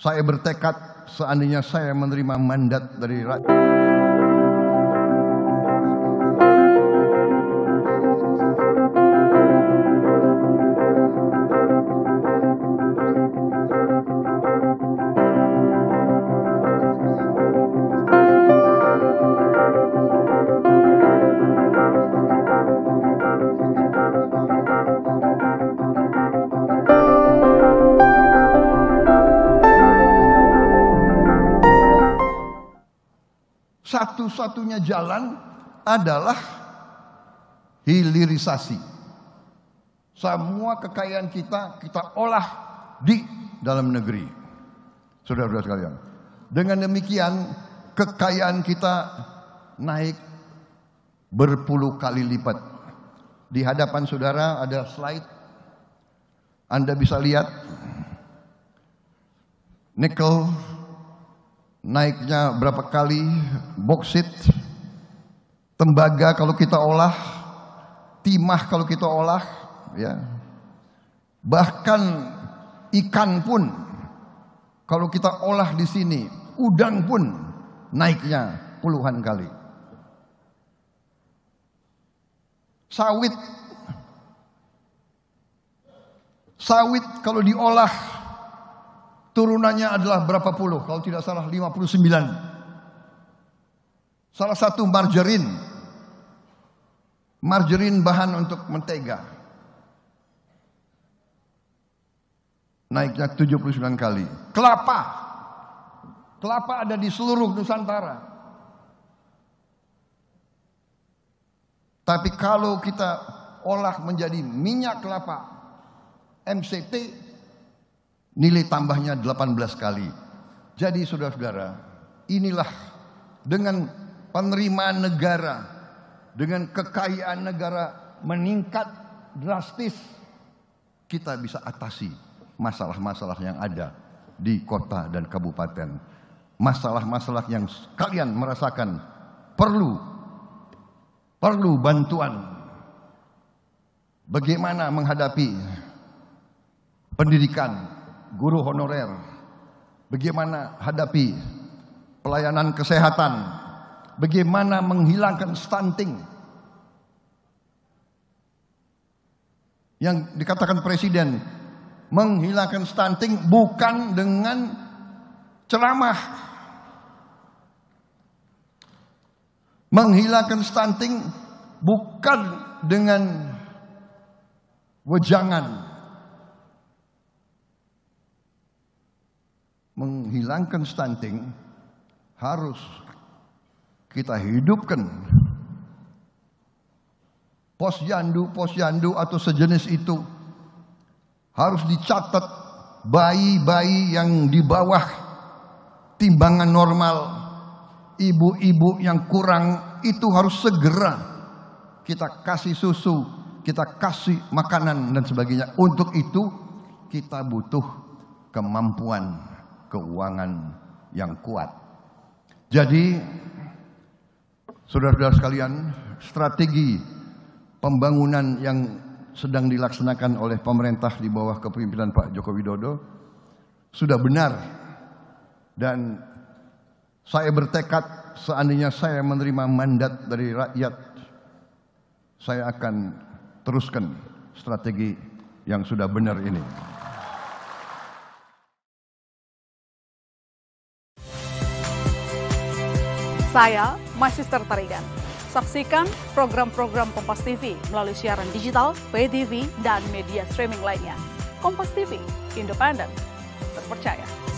Saya bertekad seandainya saya menerima mandat dari rakyat. Satu-satunya jalan adalah hilirisasi. Semua kekayaan kita kita olah di dalam negeri. Saudara-saudara sekalian. Dengan demikian kekayaan kita naik berpuluh kali lipat. Di hadapan saudara ada slide. Anda bisa lihat nikel naiknya berapa kali boksit tembaga kalau kita olah timah kalau kita olah ya bahkan ikan pun kalau kita olah di sini udang pun naiknya puluhan kali sawit sawit kalau diolah turunannya adalah berapa puluh? Kalau tidak salah 59. Salah satu margarin. Margarin bahan untuk mentega. Naiknya 79 kali. Kelapa. Kelapa ada di seluruh Nusantara. Tapi kalau kita olah menjadi minyak kelapa MCT Nilai tambahnya 18 kali. Jadi saudara-saudara, inilah dengan penerimaan negara, dengan kekayaan negara meningkat drastis, kita bisa atasi masalah-masalah yang ada di kota dan kabupaten masalah-masalah yang kalian merasakan perlu perlu bantuan bagaimana menghadapi pendidikan guru honorer, bagaimana hadapi pelayanan kesehatan, bagaimana menghilangkan stunting. Yang dikatakan presiden, menghilangkan stunting bukan dengan ceramah. Menghilangkan stunting bukan dengan wejangan menghilangkan stunting harus kita hidupkan pos yandu, pos yandu atau sejenis itu harus dicatat bayi-bayi yang di bawah timbangan normal, ibu-ibu yang kurang itu harus segera kita kasih susu, kita kasih makanan dan sebagainya. Untuk itu kita butuh kemampuan keuangan yang kuat. Jadi, saudara-saudara sekalian, strategi pembangunan yang sedang dilaksanakan oleh pemerintah di bawah kepemimpinan Pak Joko Widodo sudah benar dan saya bertekad seandainya saya menerima mandat dari rakyat saya akan teruskan strategi yang sudah benar ini. Saya, My Sister Tarigan. Saksikan program-program Kompas TV melalui siaran digital, pay TV, dan media streaming lainnya. Kompas TV, independen, terpercaya.